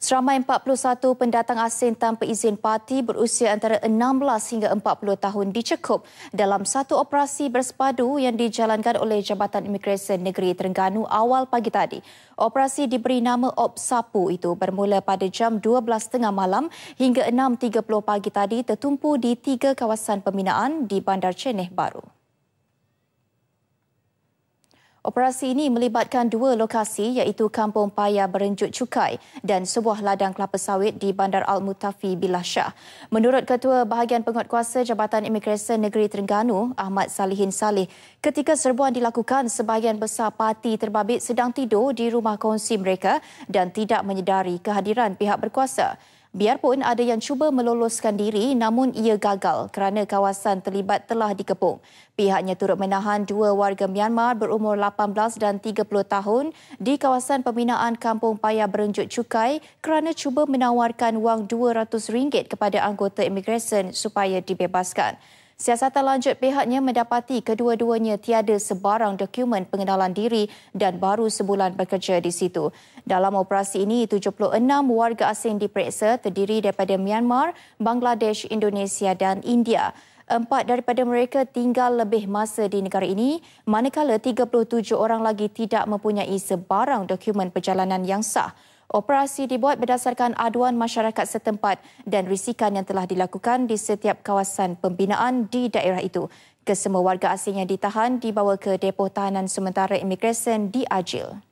Seramai 41 pendatang asing tanpa izin parti berusia antara 16 hingga 40 tahun dicekup dalam satu operasi bersepadu yang dijalankan oleh Jabatan Imigresen Negeri Terengganu awal pagi tadi. Operasi diberi nama Op Sapu itu bermula pada jam 12.30 malam hingga 6.30 pagi tadi tertumpu di tiga kawasan pembinaan di Bandar Ceneh Baru. Operasi ini melibatkan dua lokasi iaitu Kampung Paya Berenjut Cukai dan sebuah ladang kelapa sawit di Bandar Al-Mutafi Bilah Shah. Menurut Ketua Bahagian Penguatkuasa Jabatan Imigresen Negeri Terengganu, Ahmad Salihin Salih, ketika serbuan dilakukan, sebahagian besar parti terbabit sedang tidur di rumah kongsi mereka dan tidak menyedari kehadiran pihak berkuasa. Biarpun ada yang cuba meloloskan diri namun ia gagal kerana kawasan terlibat telah dikepung. Pihaknya turut menahan dua warga Myanmar berumur 18 dan 30 tahun di kawasan pembinaan Kampung Paya Berenjut Cukai kerana cuba menawarkan wang RM200 kepada anggota imigresen supaya dibebaskan. Siasatan lanjut pihaknya mendapati kedua-duanya tiada sebarang dokumen pengenalan diri dan baru sebulan bekerja di situ. Dalam operasi ini, 76 warga asing diperiksa terdiri daripada Myanmar, Bangladesh, Indonesia dan India empat daripada mereka tinggal lebih masa di negara ini, manakala 37 orang lagi tidak mempunyai sebarang dokumen perjalanan yang sah. Operasi dibuat berdasarkan aduan masyarakat setempat dan risikan yang telah dilakukan di setiap kawasan pembinaan di daerah itu. Kesemua warga asing yang ditahan dibawa ke depo tahanan sementara imigresen di Ajil.